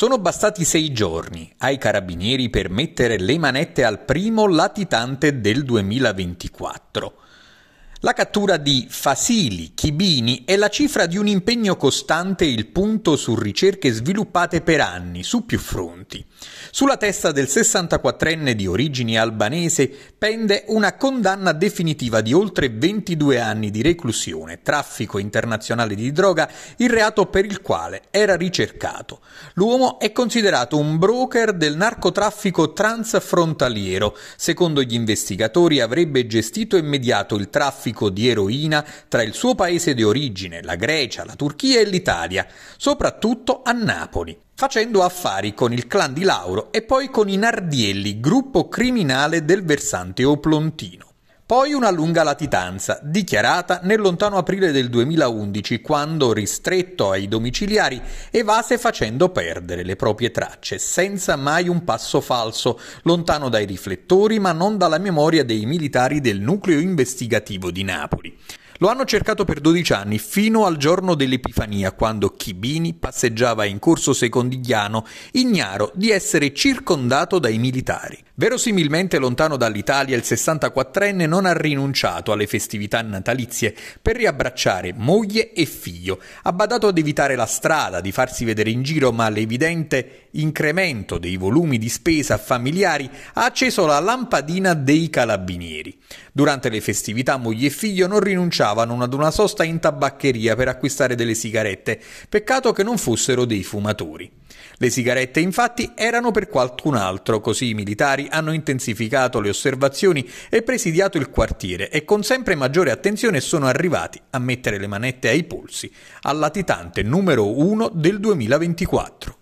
Sono bastati sei giorni ai carabinieri per mettere le manette al primo latitante del 2024. La cattura di Fasili, Chibini è la cifra di un impegno costante e il punto su ricerche sviluppate per anni su più fronti. Sulla testa del 64enne di origini albanese pende una condanna definitiva di oltre 22 anni di reclusione, traffico internazionale di droga, il reato per il quale era ricercato. L'uomo è considerato un broker del narcotraffico transfrontaliero. Secondo gli investigatori avrebbe gestito e mediato il traffico traffico di eroina tra il suo paese di origine, la Grecia, la Turchia e l'Italia, soprattutto a Napoli, facendo affari con il clan di Lauro e poi con i Nardielli, gruppo criminale del versante oplontino. Poi una lunga latitanza, dichiarata nel lontano aprile del 2011, quando, ristretto ai domiciliari, evase facendo perdere le proprie tracce, senza mai un passo falso, lontano dai riflettori ma non dalla memoria dei militari del nucleo investigativo di Napoli. Lo hanno cercato per 12 anni, fino al giorno dell'Epifania, quando Chibini passeggiava in corso secondigliano, ignaro di essere circondato dai militari. Verosimilmente lontano dall'Italia il 64enne non ha rinunciato alle festività natalizie per riabbracciare moglie e figlio. Ha badato ad evitare la strada, di farsi vedere in giro, ma l'evidente incremento dei volumi di spesa familiari ha acceso la lampadina dei calabinieri. Durante le festività moglie e figlio non rinunciavano ad una sosta in tabaccheria per acquistare delle sigarette, peccato che non fossero dei fumatori. Le sigarette infatti erano per qualcun altro, così i militari hanno intensificato le osservazioni e presidiato il quartiere e con sempre maggiore attenzione sono arrivati a mettere le manette ai polsi al latitante numero 1 del 2024.